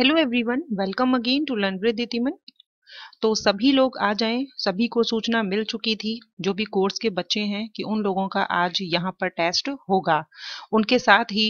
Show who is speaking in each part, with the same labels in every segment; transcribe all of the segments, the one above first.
Speaker 1: hello everyone welcome again to learn with दिमन तो सभी लोग आ जाएं सभी को सूचना मिल चुकी थी जो भी कोर्स के बच्चे हैं कि उन लोगों का आज यहाँ पर टेस्ट होगा उनके साथ ही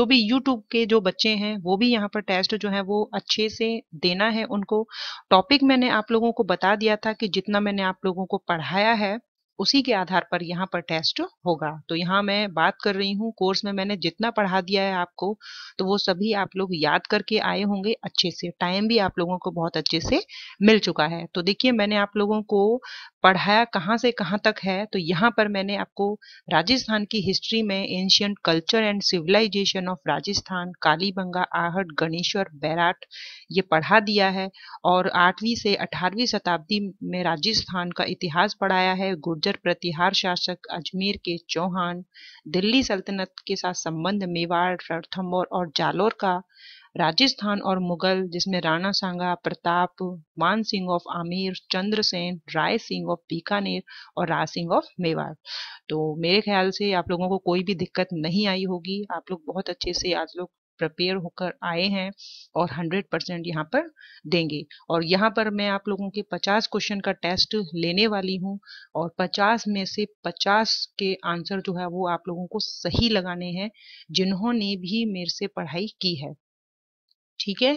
Speaker 1: जो भी यूट्यूब के जो बच्चे हैं वो भी यहाँ पर टेस्ट जो है वो अच्छे से देना है उनको टॉपिक मैंने आप लोगों को बता दिया था कि जितना मैंने आप लोगों को पढ़ाया है उसी के आधार पर यहाँ पर टेस्ट होगा तो यहाँ मैं बात कर रही हूँ कोर्स में मैंने जितना पढ़ा दिया है आपको तो वो सभी आप लोग याद करके आए होंगे अच्छे से टाइम भी आप लोगों को बहुत अच्छे से मिल चुका है तो देखिए मैंने आप लोगों को पढ़ाया कहाँ से कहाँ तक है तो यहाँ पर मैंने आपको राजस्थान की हिस्ट्री में ancient culture and civilisation of Rajasthan Kalibanga आहट गणेश्वर बैराट ये पढ़ा दिया है और आठवीं से अठारहवीं शताब्दी में राजस्थान का इतिहास पढ़ाया है गुर्जर प्रतिहार शासक अजमेर के चौहान दिल्ली सल्तनत के साथ संबंध मेवाड़ रणथम्बोर और जालोर का राजस्थान और मुगल जिसमें राणा सांगा प्रताप मान सिंह ऑफ आमिर चंद्रसेन राय सिंह ऑफ बीकानेर और राज सिंह ऑफ मेवाड़ तो मेरे ख्याल से आप लोगों को कोई भी दिक्कत नहीं आई होगी आप लोग बहुत अच्छे से आज लोग प्रिपेयर होकर आए हैं और 100 परसेंट यहाँ पर देंगे और यहाँ पर मैं आप लोगों के 50 क्वेश्चन का टेस्ट लेने वाली हूँ और 50 में से 50 के आंसर जो है वो आप लोगों को सही लगाने हैं जिन्होंने भी मेरे से पढ़ाई की है ठीक है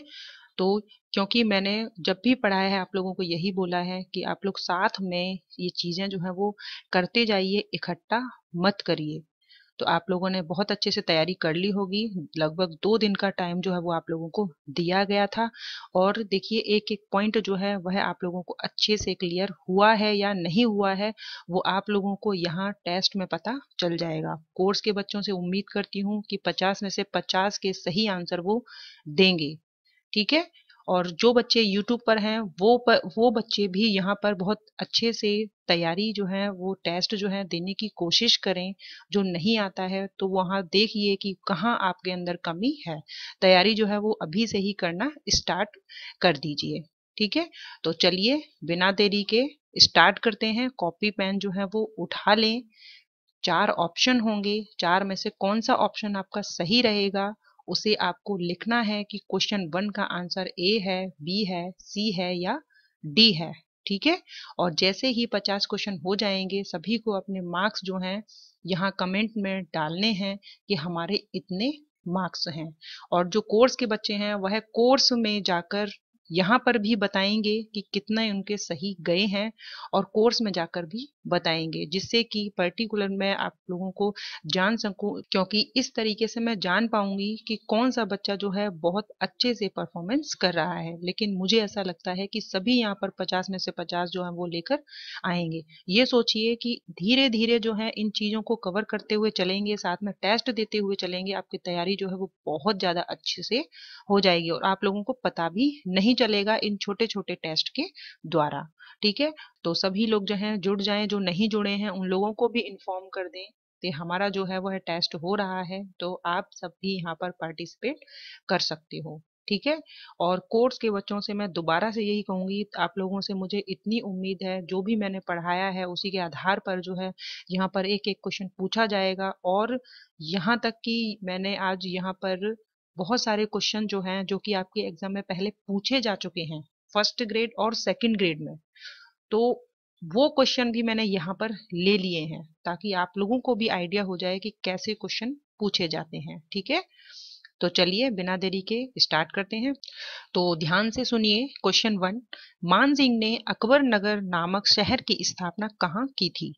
Speaker 1: तो क्योंकि मैंने जब भी पढ़ाया है आप लोगों को यही बोला है कि आप लोग साथ में ये चीज़ें जो है वो करते जाइए इकट्ठा मत करिए तो आप लोगों ने बहुत अच्छे से तैयारी कर ली होगी लगभग दो दिन का टाइम जो है वो आप लोगों को दिया गया था और देखिए एक एक पॉइंट जो है वह आप लोगों को अच्छे से क्लियर हुआ है या नहीं हुआ है वो आप लोगों को यहाँ टेस्ट में पता चल जाएगा कोर्स के बच्चों से उम्मीद करती हूँ कि पचास में से पचास के सही आंसर वो देंगे ठीक है और जो बच्चे यूट्यूब पर हैं वो पर, वो बच्चे भी यहाँ पर बहुत अच्छे से तैयारी जो है वो टेस्ट जो है देने की कोशिश करें जो नहीं आता है तो वहाँ देखिए कि कहाँ आपके अंदर कमी है तैयारी जो है वो अभी से ही करना स्टार्ट कर दीजिए ठीक है तो चलिए बिना देरी के स्टार्ट करते हैं कॉपी पेन जो है वो उठा लें चार ऑप्शन होंगे चार में से कौन सा ऑप्शन आपका सही रहेगा उसे आपको लिखना है कि क्वेश्चन वन का आंसर ए है बी है सी है या डी है ठीक है और जैसे ही पचास क्वेश्चन हो जाएंगे सभी को अपने मार्क्स जो हैं यहाँ कमेंट में डालने हैं कि हमारे इतने मार्क्स हैं और जो कोर्स के बच्चे हैं वह कोर्स में जाकर यहाँ पर भी बताएंगे कि कितने उनके सही गए हैं और कोर्स में जाकर भी बताएंगे जिससे कि पर्टिकुलर मैं आप लोगों को जान सकूं क्योंकि इस तरीके से मैं जान पाऊंगी कि कौन सा बच्चा जो है बहुत अच्छे से परफॉर्मेंस कर रहा है लेकिन मुझे ऐसा लगता है कि सभी यहाँ पर पचास में से पचास जो है वो लेकर आएंगे ये सोचिए कि धीरे धीरे जो है इन चीज़ों को कवर करते हुए चलेंगे साथ में टेस्ट देते हुए चलेंगे आपकी तैयारी जो है वो बहुत ज़्यादा अच्छे से हो जाएगी और आप लोगों को पता भी नहीं चलेगा इन छोटे छोटे टेस्ट के द्वारा ठीक है तो सभी लोग जो है जुड़ जाए जो नहीं जुड़े हैं उन लोगों को भी इन्फॉर्म कर दें कि हमारा जो है वह टेस्ट हो रहा है तो आप सब भी यहाँ पर पार्टिसिपेट कर सकते हो ठीक है और कोर्स के बच्चों से मैं दोबारा से यही कहूंगी आप लोगों से मुझे इतनी उम्मीद है जो भी मैंने पढ़ाया है उसी के आधार पर जो है यहाँ पर एक एक क्वेश्चन पूछा जाएगा और यहाँ तक कि मैंने आज यहाँ पर बहुत सारे क्वेश्चन जो हैं जो कि आपके एग्जाम में पहले पूछे जा चुके हैं फर्स्ट ग्रेड और सेकंड ग्रेड में तो वो क्वेश्चन भी मैंने यहाँ पर ले लिए हैं ताकि आप लोगों को भी आइडिया हो जाए कि कैसे क्वेश्चन पूछे जाते हैं ठीक है तो चलिए बिना देरी के स्टार्ट करते हैं तो ध्यान से सुनिए क्वेश्चन वन मानसिंह ने अकबर नगर नामक शहर की स्थापना कहाँ की थी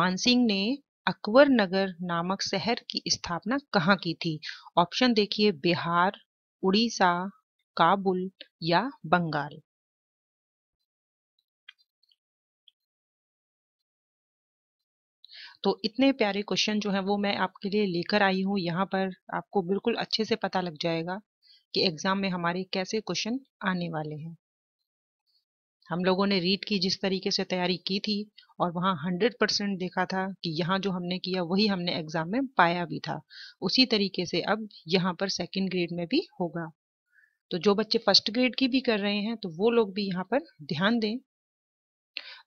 Speaker 1: मानसिंह ने अकबर नगर नामक शहर की स्थापना कहाँ की थी ऑप्शन देखिए बिहार उड़ीसा काबुल या बंगाल तो इतने प्यारे क्वेश्चन जो है वो मैं आपके लिए लेकर आई हूँ यहाँ पर आपको बिल्कुल अच्छे से पता लग जाएगा कि एग्जाम में हमारे कैसे क्वेश्चन आने वाले हैं हम लोगों ने रीट की जिस तरीके से तैयारी की थी और वहाँ हंड्रेड परसेंट देखा था कि यहाँ जो हमने किया वही हमने एग्जाम में पाया भी था उसी तरीके से अब यहाँ पर सेकेंड ग्रेड में भी होगा तो जो बच्चे फर्स्ट ग्रेड की भी कर रहे हैं तो वो लोग भी यहाँ पर ध्यान दें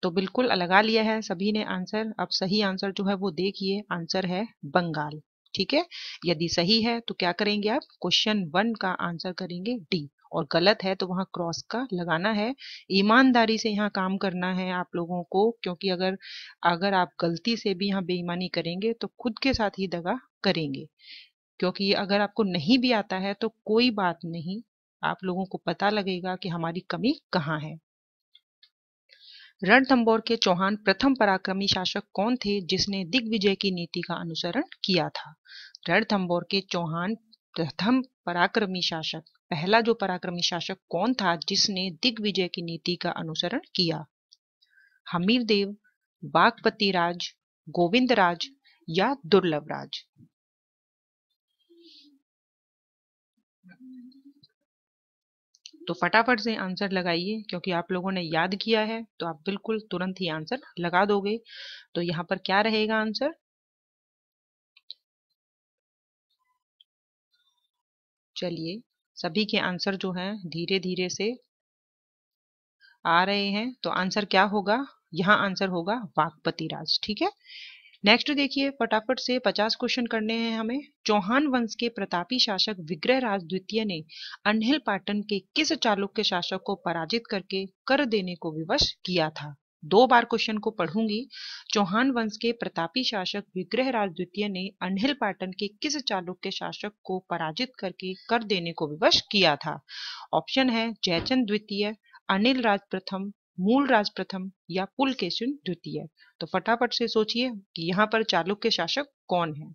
Speaker 1: तो बिल्कुल लगा लिया है सभी ने आंसर अब सही आंसर जो है वो देखिए आंसर है बंगाल ठीक है यदि सही है तो क्या करेंगे आप क्वेश्चन वन का आंसर करेंगे डी और गलत है तो वहाँ क्रॉस का लगाना है ईमानदारी से यहाँ काम करना है आप लोगों को क्योंकि अगर अगर आप गलती से भी यहाँ बेईमानी करेंगे तो खुद के साथ ही दगा करेंगे क्योंकि अगर आपको नहीं भी आता है तो कोई बात नहीं आप लोगों को पता लगेगा कि हमारी कमी कहाँ है रणथंबोर के चौहान प्रथम पराक्रमी शासक कौन थे जिसने दिग्विजय की नीति का अनुसरण किया था रणथंबोर के चौहान प्रथम पराक्रमी शासक पहला जो पराक्रमी शासक कौन था जिसने दिग्विजय की नीति का अनुसरण किया हमीर देव बागपति राज गोविंद राज या दुर्लभ राज तो फटाफट से आंसर लगाइए क्योंकि आप लोगों ने याद किया है तो आप बिल्कुल तुरंत ही आंसर लगा दोगे तो यहां पर क्या रहेगा आंसर चलिए सभी के आंसर जो हैं धीरे धीरे से आ रहे हैं तो आंसर क्या होगा यहाँ आंसर होगा बागपति राज ठीक है नेक्स्ट देखिए फटाफट से 50 क्वेश्चन करने हैं हमें चौहान वंश के प्रतापी शासक विग्रह राज द्वितीय ने अनहिल पाटन के किस चालुक्य शासक को पराजित करके कर देने को विवश किया था दो बार क्वेश्चन को पढ़ूंगी चौहान वंश के प्रतापी शासक विग्रहराज द्वितीय ने अनहिल पाटन के किस चालुक्य शासक को पराजित करके कर देने को विवश किया था ऑप्शन है जयचंद द्वितीय अनिल राज प्रथम मूल राज प्रथम या पुलकेशुन द्वितीय तो फटाफट से सोचिए कि यहाँ पर चालुक्य शासक कौन है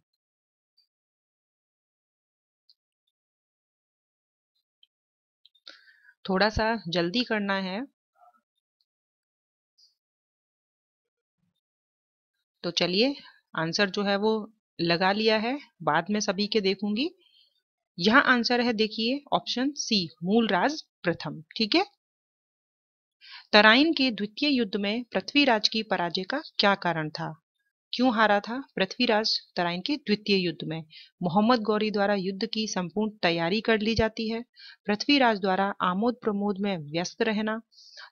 Speaker 2: थोड़ा सा जल्दी करना है
Speaker 1: तो चलिए आंसर जो है वो लगा लिया है बाद में सभी के देखूंगी यहाँ आंसर है देखिए ऑप्शन सी मूल राज प्रथम ठीक है तराइन के द्वितीय युद्ध में पृथ्वीराज की पराजय का क्या कारण था क्यों हारा था पृथ्वीराज तराइन के द्वितीय युद्ध में मोहम्मद गौरी द्वारा युद्ध की संपूर्ण तैयारी कर ली जाती है पृथ्वीराज द्वारा आमोद प्रमोद में व्यस्त रहना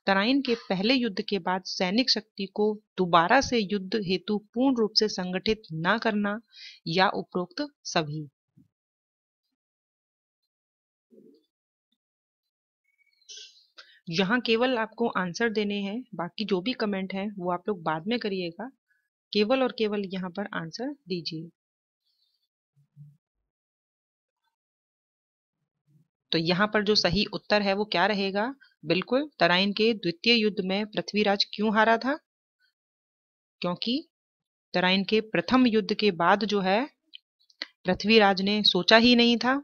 Speaker 1: तराइन के पहले युद्ध के बाद सैनिक शक्ति को दोबारा से युद्ध हेतु पूर्ण रूप से संगठित न करना या उपरोक्त सभी यहाँ केवल आपको आंसर देने हैं बाकी जो भी कमेंट है वो आप लोग बाद में करिएगा केवल और केवल यहाँ पर आंसर दीजिए तो यहाँ पर जो सही उत्तर है वो क्या रहेगा बिल्कुल तराइन के द्वितीय युद्ध में पृथ्वीराज क्यों हारा था क्योंकि तराइन के प्रथम युद्ध के बाद जो है पृथ्वीराज ने सोचा ही नहीं था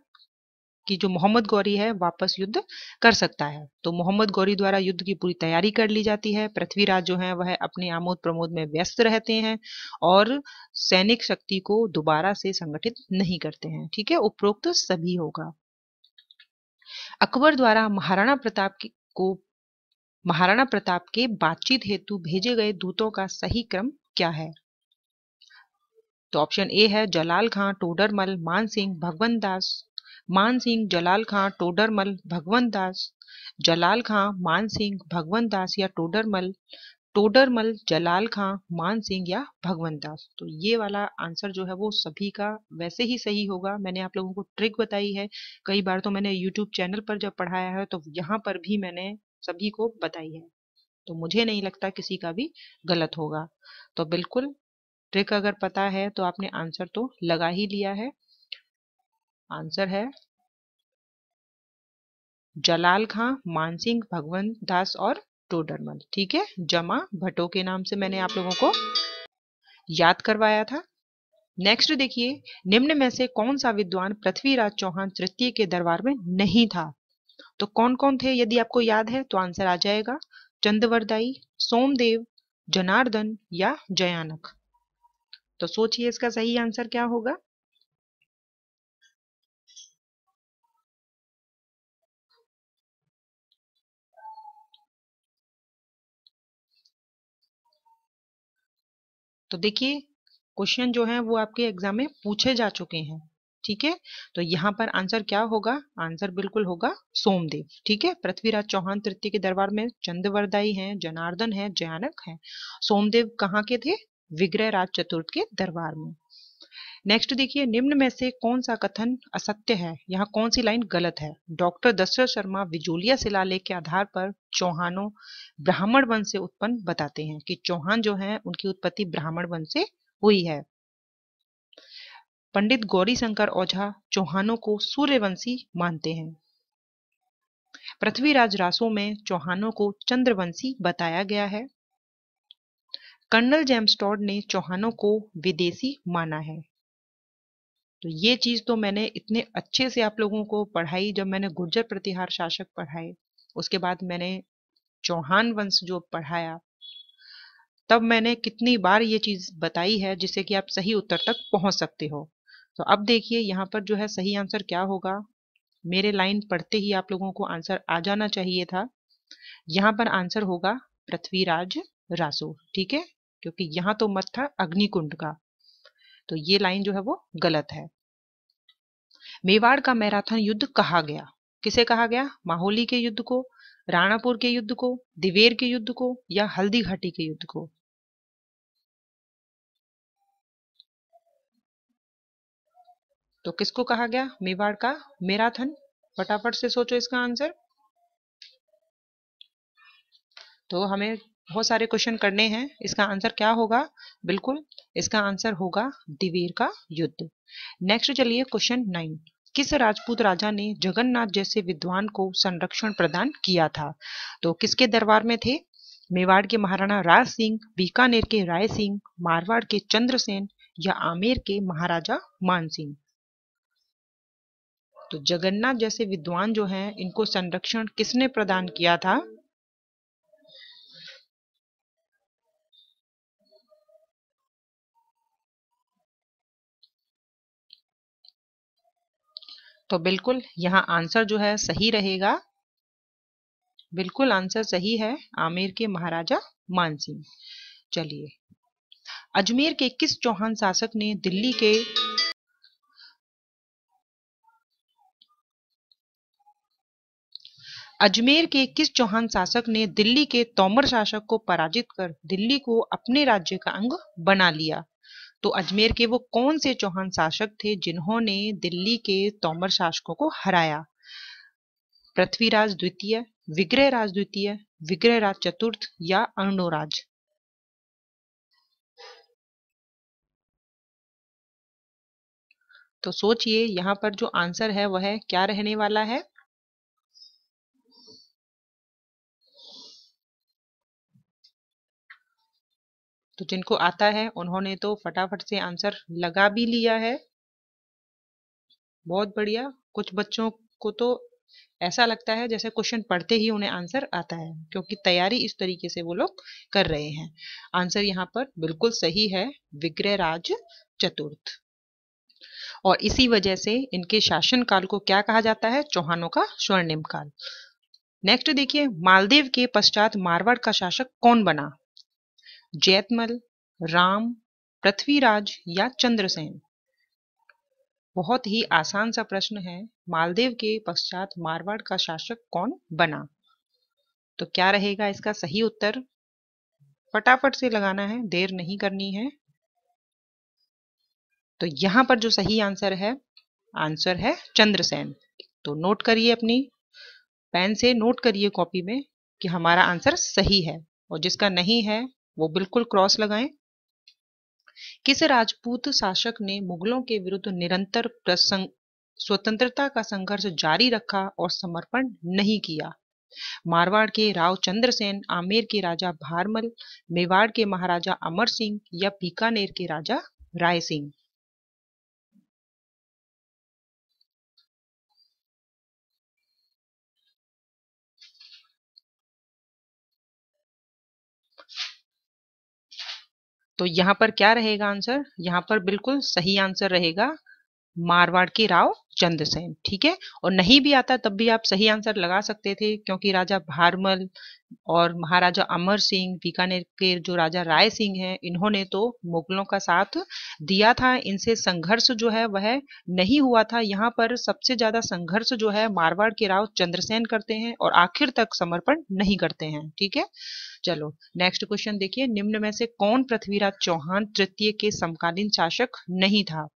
Speaker 1: कि जो मोहम्मद गौरी है वापस युद्ध कर सकता है तो मोहम्मद गौरी द्वारा युद्ध की पूरी तैयारी कर ली जाती है पृथ्वीराज जो है वह अपने आमोद प्रमोद में व्यस्त रहते हैं और सैनिक शक्ति को दोबारा से संगठित नहीं करते हैं ठीक है उपरोक्त तो सभी होगा अकबर द्वारा महाराणा प्रताप की को महाराणा प्रताप के बातचीत हेतु भेजे गए दूतों का सही क्रम क्या है तो ऑप्शन ए है जलाल खां टोडरमल मान सिंह भगवंत दास मान सिंह जलाल खां टोडरमल भगवंत दास जलाल खां मान सिंह भगवंत दास या टोडरमल टोडरमल जलाल खां मान सिंह या भगवंत दास तो ये वाला आंसर जो है वो सभी का वैसे ही सही होगा मैंने आप लोगों को ट्रिक बताई है कई बार तो मैंने यूट्यूब चैनल पर जब पढ़ाया है तो यहाँ पर भी मैंने सभी को बताई है तो मुझे नहीं लगता किसी का भी गलत होगा तो बिल्कुल ट्रिक अगर पता है तो आपने आंसर तो लगा ही लिया है आंसर है जलाल खां मानसिंह भगवंत दास और एक्टोडर्मल ठीक है जमा भटो के नाम से मैंने आप लोगों को याद करवाया था नेक्स्ट देखिए निम्न में से कौन सा विद्वान पृथ्वीराज चौहान तृतीय के दरबार में नहीं था तो कौन कौन थे यदि आपको याद है तो आंसर आ जाएगा चंदवरदाई सोमदेव जनार्दन या जयानक तो सोचिए इसका सही आंसर क्या होगा तो देखिए क्वेश्चन जो है वो आपके एग्जाम में पूछे जा चुके हैं ठीक है तो यहाँ पर आंसर क्या होगा आंसर बिल्कुल होगा सोमदेव ठीक है पृथ्वीराज चौहान तृतीय के दरबार में चंद्रवरदाई हैं जनार्दन हैं जयानक हैं सोमदेव कहाँ के थे विग्रह राज चतुर्थ के दरबार में नेक्स्ट देखिए निम्न में से कौन सा कथन असत्य है यहाँ कौन सी लाइन गलत है डॉक्टर दशरथ शर्मा विजोलिया शिलालेख के आधार पर चौहानों ब्राह्मण वंश से उत्पन्न बताते हैं कि चौहान जो है उनकी उत्पत्ति ब्राह्मण वंश से हुई है पंडित गौरी शंकर ओझा चौहानों को सूर्यवंशी मानते हैं पृथ्वीराज रासो में चौहानों को चंद्रवंशी बताया गया है कर्नल जेम्स्टॉड ने चौहानों को विदेशी माना है तो ये चीज़ तो मैंने इतने अच्छे से आप लोगों को पढ़ाई जब मैंने गुर्जर प्रतिहार शासक पढ़ाए उसके बाद मैंने चौहान वंश जो पढ़ाया तब मैंने कितनी बार ये चीज़ बताई है जिससे कि आप सही उत्तर तक पहुंच सकते हो तो अब देखिए यहाँ पर जो है सही आंसर क्या होगा मेरे लाइन पढ़ते ही आप लोगों को आंसर आ जाना चाहिए था यहाँ पर आंसर होगा पृथ्वीराज रासो ठीक है क्योंकि यहां तो मत था अग्निकुंड का तो ये लाइन जो है वो गलत है मेवाड़ का मैराथन युद्ध कहा गया किसे कहा गया माहौली के युद्ध को राणापुर के युद्ध को दिवेर के युद्ध को या हल्दी घाटी के युद्ध को
Speaker 2: तो किसको कहा गया
Speaker 1: मेवाड़ का मैराथन फटाफट से सोचो इसका आंसर तो हमें बहुत सारे क्वेश्चन करने हैं इसका आंसर क्या होगा बिल्कुल इसका आंसर होगा दिवेर का युद्ध नेक्स्ट चलिए क्वेश्चन नाइन किस राजपूत राजा ने जगन्नाथ जैसे विद्वान को संरक्षण प्रदान किया था तो किसके दरबार में थे मेवाड़ के महाराणा राज सिंह बीकानेर के राय सिंह मारवाड़ के चंद्रसेन या आमेर के महाराजा मान सिंह तो जगन्नाथ जैसे विद्वान जो हैं इनको संरक्षण किसने प्रदान किया था तो बिल्कुल यहाँ आंसर जो है सही रहेगा बिल्कुल आंसर सही है आमेर के महाराजा मानसिंह चलिए अजमेर के किस चौहान शासक ने दिल्ली के अजमेर के किस चौहान शासक ने दिल्ली के तोमर शासक को पराजित कर दिल्ली को अपने राज्य का अंग बना लिया तो अजमेर के वो कौन से चौहान शासक थे जिन्होंने दिल्ली के तोमर शासकों को हराया पृथ्वीराज द्वितीय विग्रहराज द्वितीय विग्रहराज चतुर्थ या अर्णोराज
Speaker 2: तो सोचिए यहां पर जो आंसर है वह क्या रहने वाला है तो जिनको आता है
Speaker 1: उन्होंने तो फटाफट से आंसर लगा भी लिया है बहुत बढ़िया कुछ बच्चों को तो ऐसा लगता है जैसे क्वेश्चन पढ़ते ही उन्हें आंसर आता है क्योंकि तैयारी इस तरीके से वो लोग कर रहे हैं आंसर यहाँ पर बिल्कुल सही है विग्रह राज चतुर्थ और इसी वजह से इनके शासन काल को क्या कहा जाता है चौहानों का स्वर्णिम काल नेक्स्ट देखिए मालदेव के पश्चात मारवाड़ का शासक कौन बना जैतमल राम पृथ्वीराज या चंद्रसेन बहुत ही आसान सा प्रश्न है मालदेव के पश्चात मारवाड़ का शासक कौन बना तो क्या रहेगा इसका सही उत्तर फटाफट से लगाना है देर नहीं करनी है तो यहां पर जो सही आंसर है आंसर है चंद्रसेन तो नोट करिए अपनी पेन से नोट करिए कॉपी में कि हमारा आंसर सही है और जिसका नहीं है वो बिल्कुल क्रॉस लगाएं किस राजपूत शासक ने मुगलों के विरुद्ध निरंतर स्वतंत्रता का संघर्ष जारी रखा और समर्पण नहीं किया मारवाड़ के राव चंद्रसेन आमेर के राजा भारमल मेवाड़ के महाराजा अमर सिंह या बीकानेर के राजा राय सिंह तो यहाँ पर क्या रहेगा आंसर यहाँ पर बिल्कुल सही आंसर रहेगा मारवाड़ के राव चंद्रसेन ठीक है और नहीं भी आता तब भी आप सही आंसर लगा सकते थे क्योंकि राजा भारमल और महाराजा अमर सिंह बीकानेर के जो राजा राय सिंह हैं इन्होंने तो मुगलों का साथ दिया था इनसे संघर्ष जो है वह नहीं हुआ था यहाँ पर सबसे ज्यादा संघर्ष जो है मारवाड़ के राव चंद्रसेन करते हैं और आखिर तक समर्पण नहीं करते हैं ठीक है चलो नेक्स्ट क्वेश्चन देखिए निम्न में से कौन पृथ्वीराज चौहान तृतीय के समकालीन शासक नहीं था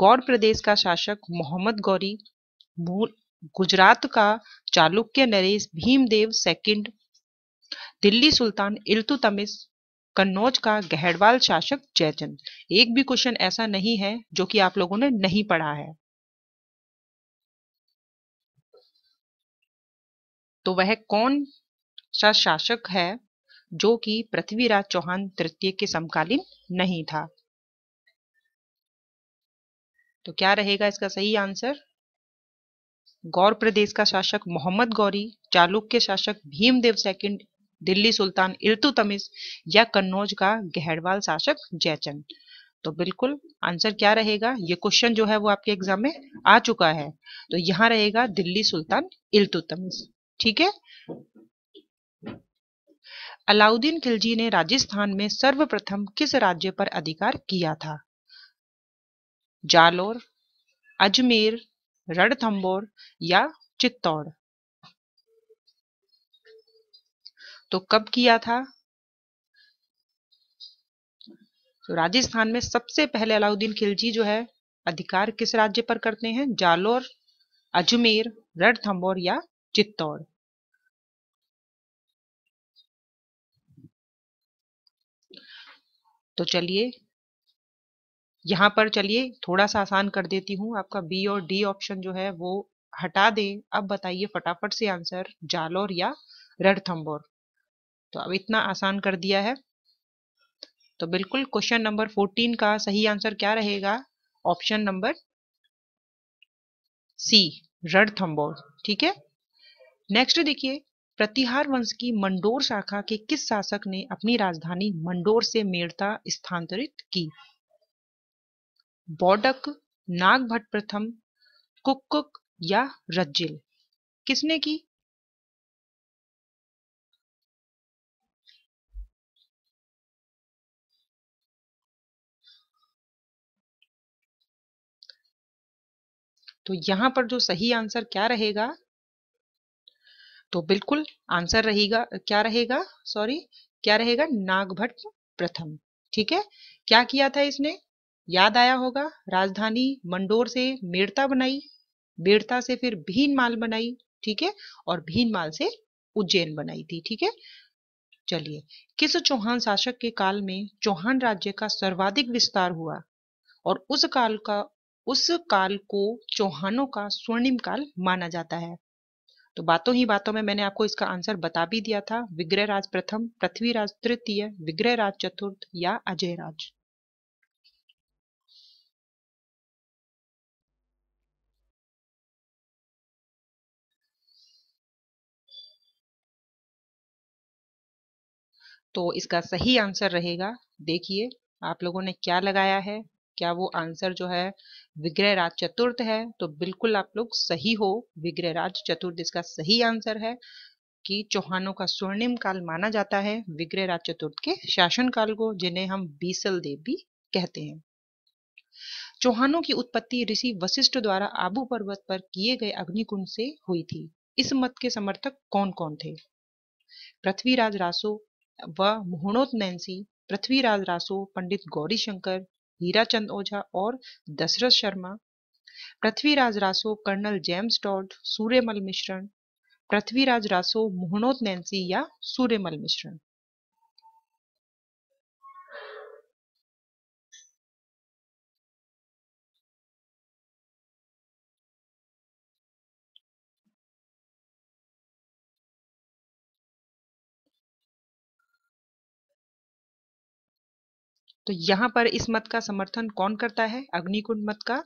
Speaker 1: गौड़ प्रदेश का शासक मोहम्मद गौरी गुजरात का चालुक्य नरेश भीमदेव सेकंड दिल्ली सुल्तान इल्तुतमिस कन्नौज का गहड़वाल शासक जयचंद एक भी क्वेश्चन ऐसा नहीं है जो कि आप लोगों ने नहीं पढ़ा है
Speaker 2: तो वह कौन
Speaker 1: सा शासक है जो कि पृथ्वीराज चौहान तृतीय के समकालीन नहीं था तो क्या रहेगा इसका सही आंसर गौर प्रदेश का शासक मोहम्मद गौरी चालुक्य शासक भीमदेव सेकंड दिल्ली सुल्तान इर्तु या कन्नौज का गहड़वाल शासक जयचंद तो बिल्कुल आंसर क्या रहेगा ये क्वेश्चन जो है वो आपके एग्जाम में आ चुका है तो यहाँ रहेगा दिल्ली सुल्तान इल्तु ठीक है अलाउद्दीन खिलजी ने राजस्थान में सर्वप्रथम किस राज्य पर अधिकार किया था जालोर अजमेर रणथंबोर या चित्तौड़ तो कब किया था तो राजस्थान में सबसे पहले अलाउद्दीन खिलजी जो है अधिकार किस राज्य पर करते हैं जालोर अजमेर रणथंबोर या चित्तौड़ तो चलिए यहाँ पर चलिए थोड़ा सा आसान कर देती हूँ आपका बी और डी ऑप्शन जो है वो हटा दें अब बताइए फटाफट से आंसर जालोर या रणथम्बोर तो अब इतना आसान कर दिया है तो बिल्कुल क्वेश्चन नंबर फोर्टीन का सही आंसर क्या रहेगा ऑप्शन नंबर सी रणथम्बोर ठीक है नेक्स्ट देखिए प्रतिहार वंश की मंडोर शाखा के किस शासक ने अपनी राजधानी मंडोर से मेड़ता स्थानांतरित की बौडक नागभट्ट प्रथम
Speaker 2: कुक्कुक या रज्जिल किसने की
Speaker 1: तो यहां पर जो सही आंसर क्या रहेगा तो बिल्कुल आंसर रहेगा क्या रहेगा सॉरी क्या रहेगा नागभट्ट प्रथम ठीक है क्या किया था इसने याद आया होगा राजधानी मंडोर से मेड़ता बनाई मेड़ता से फिर भीन माल बनाई ठीक है और भीन माल से उज्जैन बनाई थी ठीक है चलिए किस चौहान शासक के काल में चौहान राज्य का सर्वाधिक विस्तार हुआ और उस काल का उस काल को चौहानों का स्वर्णिम काल माना जाता है तो बातों ही बातों में मैंने आपको इसका आंसर बता भी दिया था विग्रह राज प्रथम पृथ्वीराज तृतीय विग्रह राज चतुर्थ या अजय राज तो इसका सही आंसर रहेगा देखिए आप लोगों ने क्या लगाया है क्या वो आंसर जो है विग्रह राज चतुर्थ है तो बिल्कुल आप लोग सही हो विग्रह राज चतुर्थ इसका सही आंसर है कि चौहानों का स्वर्णिम काल माना जाता है विग्रह राज चतुर्थ के शासन काल को जिन्हें हम बीसल देव भी कहते हैं चौहानों की उत्पत्ति ऋषि वशिष्ठ द्वारा आबू पर्वत पर किए गए अग्निकुंड से हुई थी इस मत के समर्थक कौन कौन थे पृथ्वीराज रासो व नैन्सी पृथ्वीराज रासो पंडित गौरीशंकर हीराचंद ओझा और Dasharath Sharma Prithviraj Raso colonel James Tod Suryamal Mishran Prithviraj Raso मोहनोत Nancy या सूर्यमल मिश्रण तो यहाँ पर इस मत का समर्थन कौन करता है अग्निकुंड मत का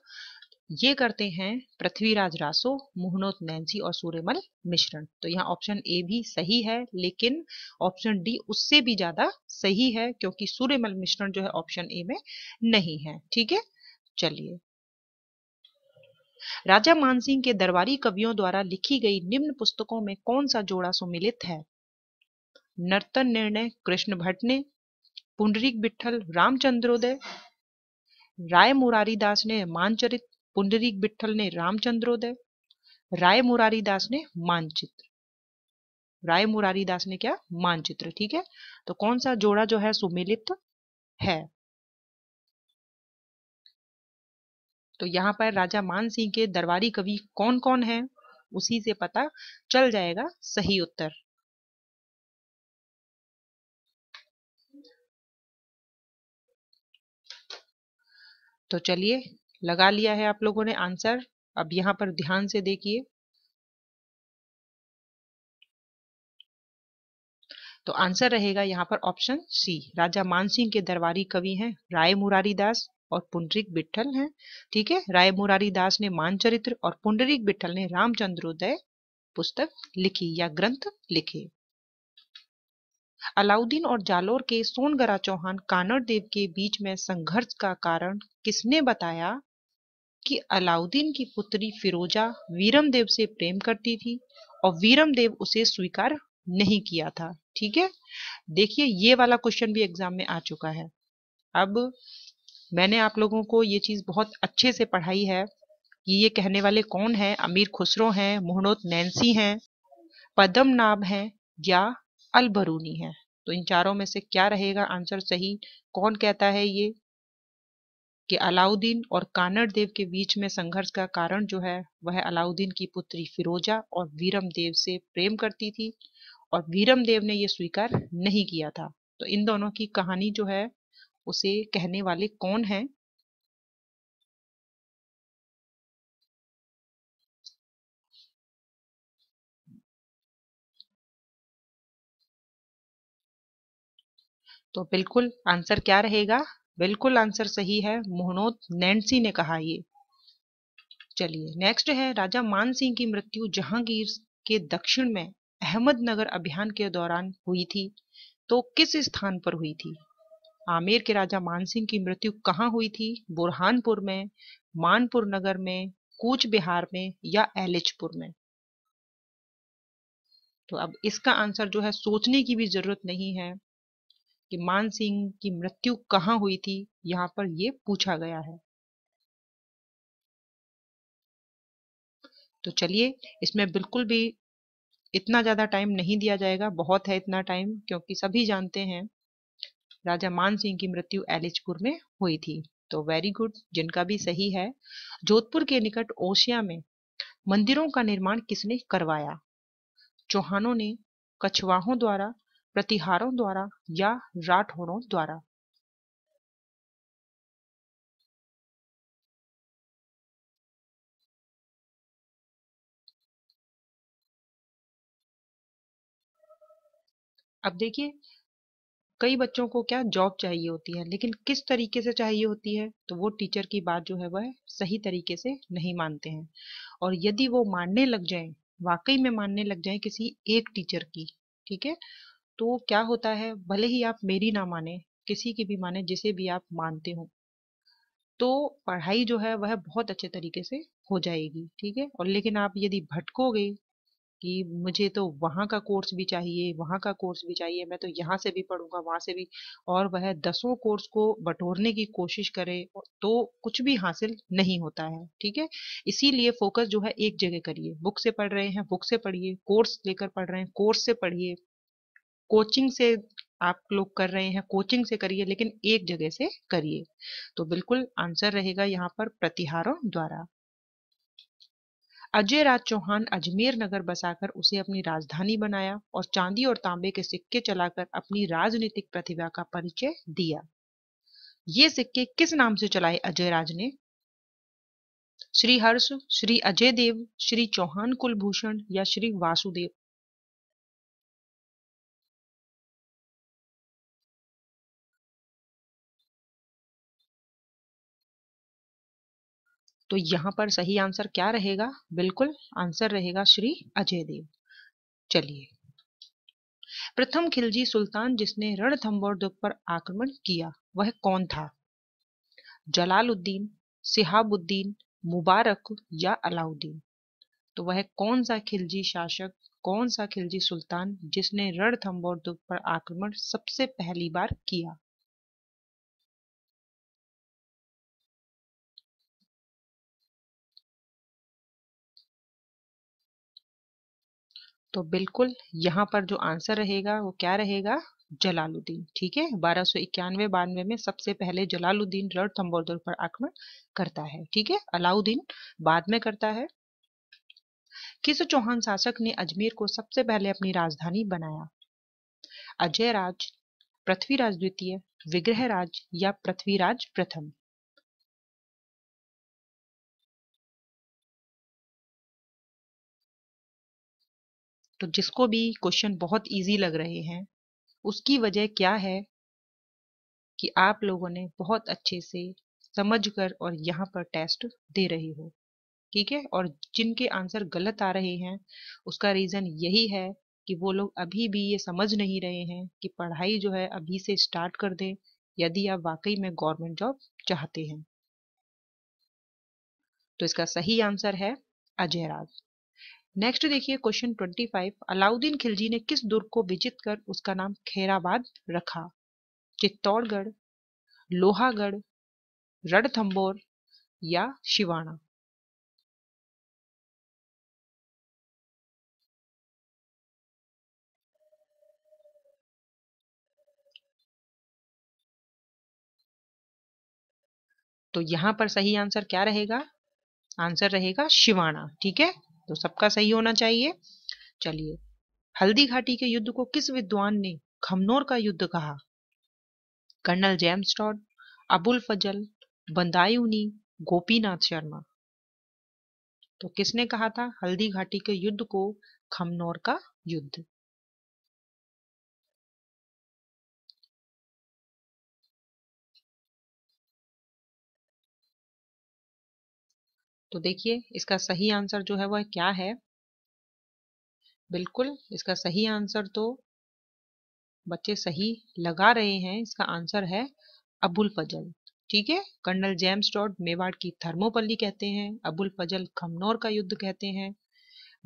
Speaker 1: ये करते हैं पृथ्वीराज रासो मोहनोत नैन्सी और सूर्यमल मिश्रण तो यहाँ ऑप्शन ए भी सही है लेकिन ऑप्शन डी उससे भी ज्यादा सही है क्योंकि सूर्यमल मिश्रण जो है ऑप्शन ए में नहीं है ठीक है चलिए राजा मानसिंह के दरबारी कवियों द्वारा लिखी गई निम्न पुस्तकों में कौन सा जोड़ा सुमिलित है नर्तन निर्णय कृष्ण भट्ट ने पुंडरीक बिठल रामचंद्रोदय राय मुरारी दास ने मानचरित पुंडरीक बिठल ने रामचंद्रोदय राय मुरारी दास ने मानचित्र राय मुरारी दास ने क्या मानचित्र ठीक है तो कौन सा जोड़ा जो है सुमिलित है तो यहाँ पर राजा मान सिंह के दरबारी कवि कौन कौन है उसी से पता चल जाएगा सही उत्तर
Speaker 2: तो चलिए लगा लिया है आप लोगों ने आंसर अब
Speaker 1: यहां पर ध्यान से देखिए तो आंसर रहेगा यहाँ पर ऑप्शन सी राजा मानसिंह के दरबारी कवि हैं राय मुरारी दास और पुंडरिक बिठल हैं ठीक है राय मुरारी दास ने मानचरित्र और पुंडरिक बिठल ने रामचंद्रोदय पुस्तक लिखी या ग्रंथ लिखे अलाउद्दीन और जालोर के सोनगरा चौहान कानड़ देव के बीच में संघर्ष का कारण किसने बताया कि अलाउद्दीन की पुत्री फिरोजा देव से प्रेम करती थी और देव उसे स्वीकार नहीं किया था ठीक है देखिए ये वाला क्वेश्चन भी एग्जाम में आ चुका है अब मैंने आप लोगों को ये चीज बहुत अच्छे से पढ़ाई है कि ये कहने वाले कौन है अमीर खुसरो हैं मोहनोत नैन्सी हैं पदम नाम हैं या अलबरूनी है तो इन चारों में से क्या रहेगा आंसर सही कौन कहता है ये कि अलाउद्दीन और कानड़ देव के बीच में संघर्ष का कारण जो है वह अलाउद्दीन की पुत्री फिरोजा और वीरम देव से प्रेम करती थी और वीरम देव ने यह स्वीकार नहीं किया था तो इन दोनों की कहानी जो है उसे
Speaker 2: कहने वाले कौन हैं
Speaker 1: तो बिल्कुल आंसर क्या रहेगा बिल्कुल आंसर सही है मोहनोत नैन्सी ने कहा ये चलिए नेक्स्ट है राजा मान सिंह की मृत्यु जहांगीर के दक्षिण में अहमदनगर अभियान के दौरान हुई थी तो किस स्थान पर हुई थी आमेर के राजा मान सिंह की मृत्यु कहाँ हुई थी बुरहानपुर में मानपुर नगर में कूच बिहार में या एलिचपुर में तो अब इसका आंसर जो है सोचने की भी जरूरत नहीं है कि मान सिंह की मृत्यु कहाँ हुई थी
Speaker 2: यहाँ पर ये पूछा गया है
Speaker 1: तो चलिए इसमें बिल्कुल भी इतना ज़्यादा टाइम नहीं दिया जाएगा बहुत है इतना टाइम क्योंकि सभी जानते हैं राजा मान सिंह की मृत्यु एलिजपुर में हुई थी तो वेरी गुड जिनका भी सही है जोधपुर के निकट ओशिया में मंदिरों का निर्माण किसने करवाया चौहानों ने कछवाहों द्वारा प्रतिहारों द्वारा या राठौड़ों द्वारा अब देखिए कई बच्चों को क्या जॉब चाहिए होती है लेकिन किस तरीके से चाहिए होती है तो वो टीचर की बात जो है वह सही तरीके से नहीं मानते हैं और यदि वो मानने लग जाएं वाकई में मानने लग जाएं किसी एक टीचर की ठीक है तो क्या होता है भले ही आप मेरी ना माने किसी की भी माने जिसे भी आप मानते हो तो पढ़ाई जो है वह बहुत अच्छे तरीके से हो जाएगी ठीक है और लेकिन आप यदि भटकोगे कि मुझे तो वहाँ का कोर्स भी चाहिए वहाँ का कोर्स भी चाहिए मैं तो यहाँ से भी पढ़ूंगा वहाँ से भी और वह दसों कोर्स को बटोरने की कोशिश करे तो कुछ भी हासिल नहीं होता है ठीक है इसीलिए फोकस जो है एक जगह करिए बुक से पढ़ रहे हैं बुक से पढ़िए कोर्स लेकर पढ़ रहे हैं कोर्स से पढ़िए कोचिंग से आप लोग कर रहे हैं कोचिंग से करिए लेकिन एक जगह से करिए तो बिल्कुल आंसर रहेगा यहाँ पर प्रतिहारों द्वारा अजय राज चौहान अजमेर नगर बसाकर उसे अपनी राजधानी बनाया और चांदी और तांबे के सिक्के चलाकर अपनी राजनीतिक प्रतिभा का परिचय दिया ये सिक्के किस नाम से चलाए अजय राज ने श्री हर्ष श्री अजय देव श्री चौहान कुलभूषण या श्री वासुदेव
Speaker 2: तो यहाँ पर सही आंसर क्या रहेगा
Speaker 1: बिल्कुल आंसर रहेगा श्री अजय देव चलिए प्रथम खिलजी सुल्तान जिसने रणथंबोर दुर्ग पर आक्रमण किया वह कौन था जलालुद्दीन सिहाबुद्दीन मुबारक या अलाउद्दीन तो वह कौन सा खिलजी शासक कौन सा खिलजी सुल्तान जिसने रणथंबोर दुर्ग पर आक्रमण सबसे पहली बार किया तो बिल्कुल यहाँ पर जो आंसर रहेगा वो क्या रहेगा जलालुद्दीन ठीक है बारह सौ इक्यानवे बानवे में सबसे पहले जलालुद्दीन रणथम्बोर पर आक्रमण करता है ठीक है अलाउद्दीन बाद में करता है किस चौहान शासक ने अजमेर को सबसे पहले अपनी राजधानी बनाया अजय राज पृथ्वीराज द्वितीय विग्रहराज या
Speaker 2: पृथ्वीराज प्रथम तो जिसको भी क्वेश्चन बहुत इजी
Speaker 1: लग रहे हैं उसकी वजह क्या है कि आप लोगों ने बहुत अच्छे से समझ कर और यहाँ पर टेस्ट दे रहे हो ठीक है और जिनके आंसर गलत आ रहे हैं उसका रीज़न यही है कि वो लोग अभी भी ये समझ नहीं रहे हैं कि पढ़ाई जो है अभी से स्टार्ट कर दें यदि आप वाकई में गवर्नमेंट जॉब चाहते हैं तो इसका सही आंसर है अजय राज नेक्स्ट देखिए क्वेश्चन 25 अलाउद्दीन खिलजी ने किस दुर्ग को विजित कर उसका नाम खेराबाद रखा चित्तौड़गढ़ लोहागढ़
Speaker 2: रणथंबोर या शिवाना
Speaker 1: तो यहां पर सही आंसर क्या रहेगा आंसर रहेगा शिवाना ठीक है तो सबका सही होना चाहिए चलिए हल्दी घाटी के युद्ध को किस विद्वान ने खमनोर का युद्ध कहा colonel James Tod Abul Fazal Badayuni Gopinath Sharma तो किसने कहा था हल्दी घाटी के युद्ध को खमनौर का युद्ध
Speaker 2: तो देखिए इसका सही
Speaker 1: आंसर जो है वह क्या है बिल्कुल इसका सही आंसर तो बच्चे सही लगा रहे हैं इसका आंसर है अबुल फजल ठीक है कर्नल जेम्स डॉट मेवाड़ की थर्मोपल्ली कहते हैं अबुल फजल खमनौर का युद्ध कहते हैं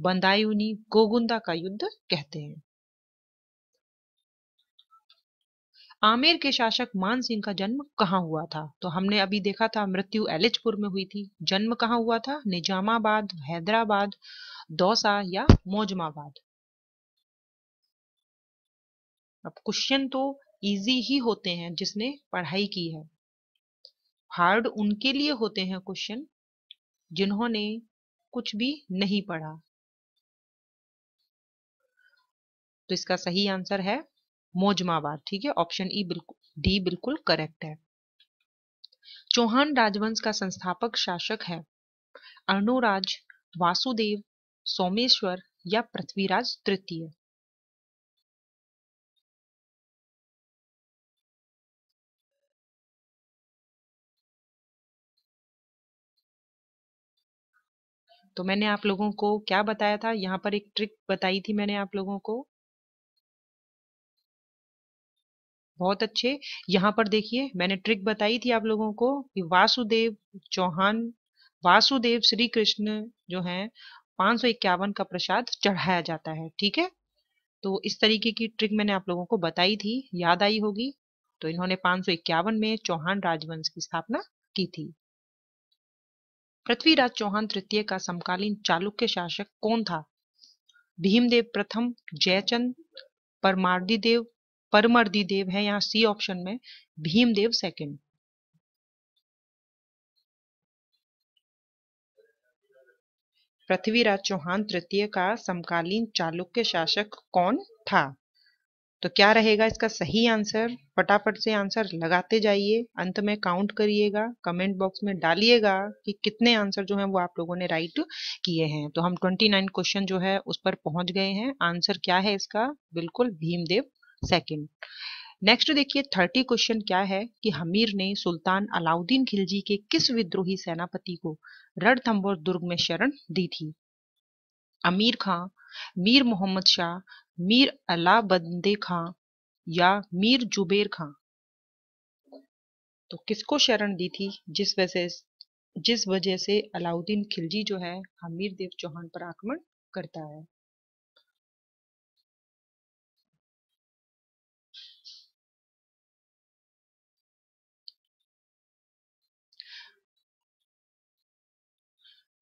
Speaker 1: बंदायूनी गोगुंदा का युद्ध कहते हैं आमेर के शासक मान सिंह का जन्म कहाँ हुआ था तो हमने अभी देखा था मृत्यु एलिचपुर में हुई थी जन्म कहाँ हुआ था निजामाबाद हैदराबाद दौसा या मोजमाबाद अब क्वेश्चन तो इजी ही होते हैं जिसने पढ़ाई की है हार्ड उनके लिए होते हैं क्वेश्चन जिन्होंने कुछ भी नहीं पढ़ा तो इसका सही आंसर है मोजमावाद ठीक है ऑप्शन e ई बिल्कुल डी बिल्कुल करेक्ट है चौहान राजवंश का संस्थापक शासक है अर्णोराज वासुदेव सोमेश्वर या पृथ्वीराज तृतीय तो मैंने आप लोगों को क्या बताया था यहां पर एक ट्रिक बताई थी मैंने आप लोगों को बहुत अच्छे यहाँ पर देखिए मैंने ट्रिक बताई थी आप लोगों को कि वासुदेव चौहान वासुदेव श्री कृष्ण जो है पांच का प्रसाद चढ़ाया जाता है ठीक है तो इस तरीके की ट्रिक मैंने आप लोगों को बताई थी याद आई होगी तो इन्होंने पांच में चौहान राजवंश की स्थापना की थी पृथ्वीराज चौहान तृतीय का समकालीन चालुक्य शासक कौन था भीमदेव प्रथम जयचंद परमार्दी देव परमर्दी देव है यहाँ सी ऑप्शन में भीमदेव सेकंड पृथ्वीराज चौहान तृतीय का समकालीन चालुक्य शासक कौन था तो क्या रहेगा इसका सही आंसर फटाफट से आंसर लगाते जाइए अंत में काउंट करिएगा कमेंट बॉक्स में डालिएगा कि कितने आंसर जो है वो आप लोगों ने राइट किए हैं तो हम 29 क्वेश्चन जो है उस पर पहुंच गए हैं आंसर क्या है इसका बिल्कुल भीमदेव सेकेंड नेक्स्ट तो देखिए थर्टी क्वेश्चन क्या है कि हमीर ने सुल्तान अलाउद्दीन खिलजी के किस विद्रोही सेनापति को रणथंबोर दुर्ग में शरण दी थी अमीर खां मीर मोहम्मद शाह मीर अला बंदे खां या मीर जुबेर खां तो किसको शरण दी थी जिस वजह जिस वजह से अलाउद्दीन खिलजी जो है हमीर देव चौहान पर आक्रमण करता है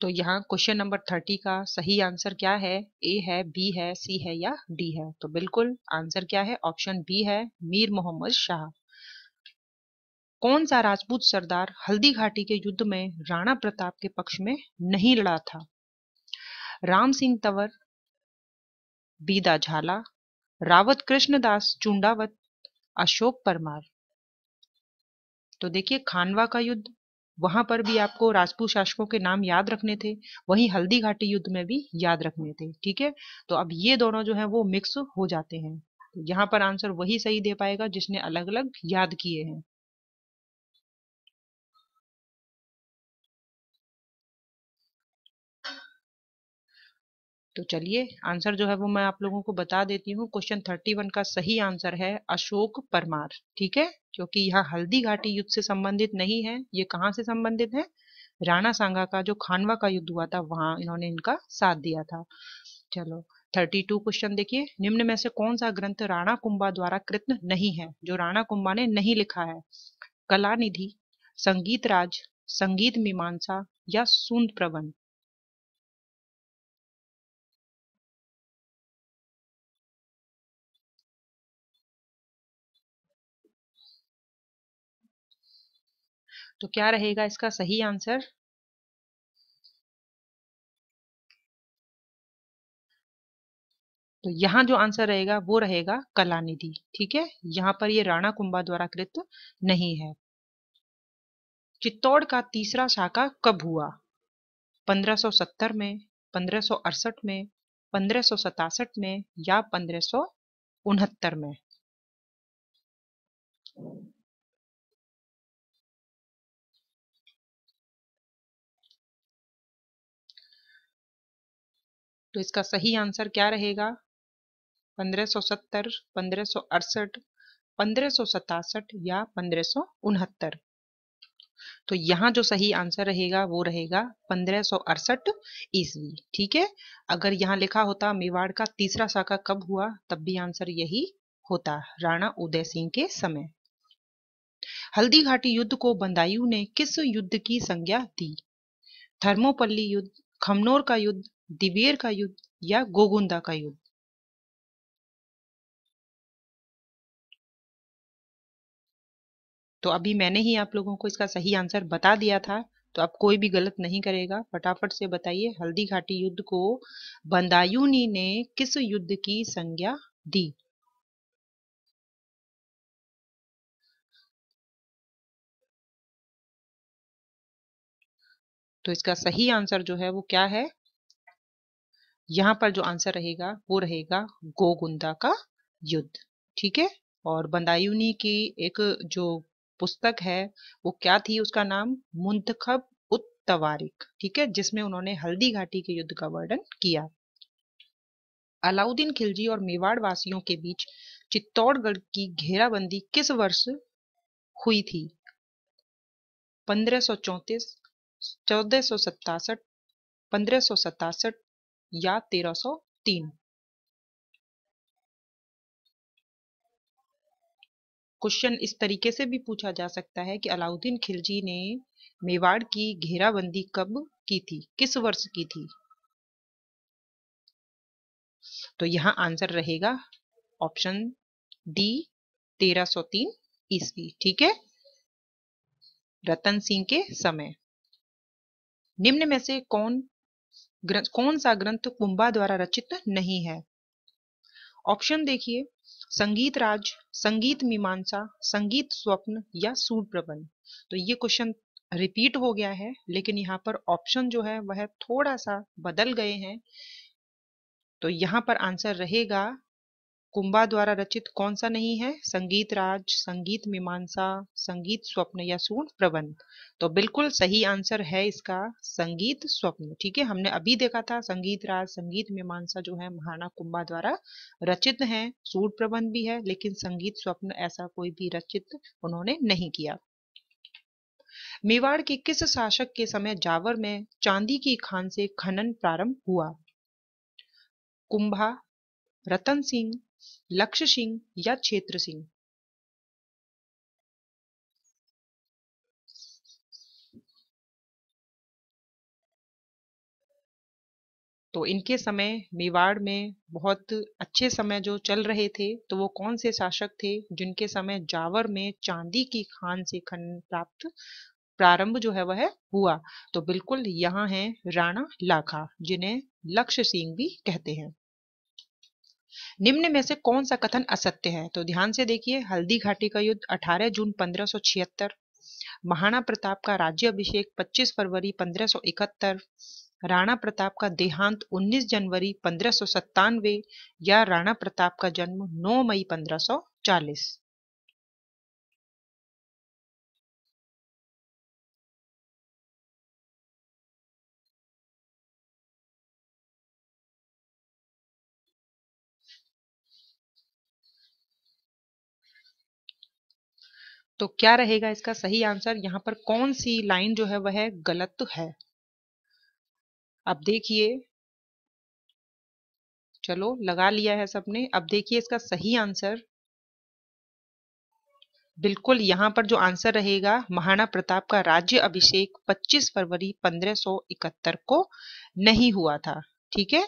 Speaker 1: तो यहाँ क्वेश्चन नंबर थर्टी का सही आंसर क्या है ए है बी है सी है या डी है तो बिल्कुल आंसर क्या है ऑप्शन बी है मीर मोहम्मद शाह कौन सा राजपूत सरदार हल्दी घाटी के युद्ध में राणा प्रताप के पक्ष में नहीं लड़ा था राम सिंह तंवर बीदा झाला रावत कृष्णदास चुंडावत अशोक परमार तो देखिए खानवा का युद्ध वहां पर भी आपको राजपूत शासकों के नाम याद रखने थे वहीं हल्दी घाटी युद्ध में भी याद रखने थे ठीक है तो अब ये दोनों जो है वो मिक्स हो जाते हैं यहाँ पर आंसर वही सही दे पाएगा जिसने अलग अलग याद किए हैं तो चलिए आंसर जो है वो मैं आप लोगों को बता देती हूँ क्वेश्चन थर्टी वन का सही आंसर है अशोक परमार ठीक है क्योंकि यह हल्दी घाटी युद्ध से संबंधित नहीं है ये कहाँ से संबंधित है राणा सांगा का जो खानवा का युद्ध हुआ था वहां इन्होंने इनका साथ दिया था चलो थर्टी टू क्वेश्चन देखिए निम्न में से कौन सा ग्रंथ राणा कुंभा द्वारा कृत नहीं है जो राणा कुंभा ने नहीं लिखा है कला निधि संगीत राज संगीत मीमांसा या सुंद प्रबंध
Speaker 2: तो क्या रहेगा इसका सही आंसर
Speaker 1: तो यहाँ जो आंसर रहेगा वो रहेगा कलानिधि ठीक है यहाँ पर ये राणा कुंभा द्वारा कृत नहीं है चित्तौड़ का तीसरा शाखा कब हुआ 1570 में 1568 में पंद्रह में या पंद्रह में तो इसका सही आंसर क्या रहेगा 1570, 1568, सतासठ या पंद्रह तो यहाँ जो सही आंसर रहेगा वो रहेगा पंद्रह ईस्वी ठीक है अगर यहाँ लिखा होता मेवाड़ का तीसरा शाखा कब हुआ तब भी आंसर यही होता राणा उदय सिंह के समय हल्दी घाटी युद्ध को बंदायु ने किस युद्ध की संज्ञा दी थर्मोपल्ली युद्ध खमनोर का युद्ध दिबेर का युद्ध या गोगुंदा का युद्ध तो अभी मैंने ही आप लोगों को इसका सही आंसर बता दिया था तो आप कोई भी गलत नहीं करेगा फटाफट से बताइए हल्दी घाटी युद्ध को बंदायुनी ने किस युद्ध की संज्ञा दी
Speaker 2: तो इसका सही आंसर जो है वो क्या है
Speaker 1: यहाँ पर जो आंसर रहेगा वो रहेगा गोगुंदा का युद्ध ठीक है और बंदायूनी की एक जो पुस्तक है वो क्या थी उसका नाम मुंतखब उत्तवारिक ठीक है जिसमें उन्होंने हल्दी घाटी के युद्ध का वर्णन किया अलाउद्दीन खिलजी और मेवाड़ वासियों के बीच चित्तौड़गढ़ की घेराबंदी किस वर्ष हुई थी पंद्रह चौदह पंद्रह सौ
Speaker 2: सतासठ या 1303
Speaker 1: क्वेश्चन इस तरीके से भी पूछा जा सकता है कि अलाउद्दीन खिलजी ने मेवाड़ की घेराबंदी कब की थी किस वर्ष की थी तो यहां आंसर रहेगा ऑप्शन
Speaker 2: डी 1303 ईस्वी ठीक है
Speaker 1: रतन सिंह के समय निम्न में से कौन ग्रंथ कौन सा ग्रंथ कुंभा द्वारा रचित नहीं है ऑप्शन देखिए संगीत राज संगीत मीमांसा संगीत स्वप्न या सूर प्रबंध तो ये क्वेश्चन रिपीट हो गया है लेकिन यहाँ पर ऑप्शन जो है वह थोड़ा सा बदल गए हैं तो यहाँ पर आंसर रहेगा कुंभा द्वारा रचित कौन सा नहीं है संगीत राज संगीत मीमांसा संगीत स्वप्न या सूर्ण प्रबंध तो बिल्कुल सही आंसर है इसका संगीत स्वप्न ठीक है हमने अभी देखा था संगीत राज संगीत मीमांसा जो है महाराणा कुंभा द्वारा रचित है सूर्ण प्रबंध भी है लेकिन संगीत स्वप्न ऐसा कोई भी रचित उन्होंने नहीं किया मेवाड़ के किस शासक के समय जावर में चांदी की खान से खनन प्रारंभ हुआ कुंभा रतन सिंह लक्ष्य सिंह
Speaker 2: या क्षेत्र सिंह
Speaker 1: तो इनके समय मेवाड़ में बहुत अच्छे समय जो चल रहे थे तो वो कौन से शासक थे जिनके समय जावर में चांदी की खान से खन प्राप्त प्रारंभ जो है वह हुआ तो बिल्कुल यहाँ है राणा लाखा जिन्हें लक्ष्य सिंह भी कहते हैं निम्न में से कौन सा कथन असत्य है तो ध्यान से देखिए हल्दी घाटी का युद्ध 18 जून 1576 महाना प्रताप का राज्य अभिषेक 25 फरवरी 1571 राणा प्रताप का देहांत 19 जनवरी पंद्रह या राणा प्रताप का जन्म 9 मई 1540 तो क्या रहेगा इसका सही आंसर यहां पर कौन सी लाइन जो है वह गलत है अब देखिए चलो लगा लिया है सबने अब देखिए इसका सही आंसर बिल्कुल यहां पर जो आंसर रहेगा महाराणा प्रताप का राज्य अभिषेक 25 फरवरी 1571 को नहीं हुआ था ठीक है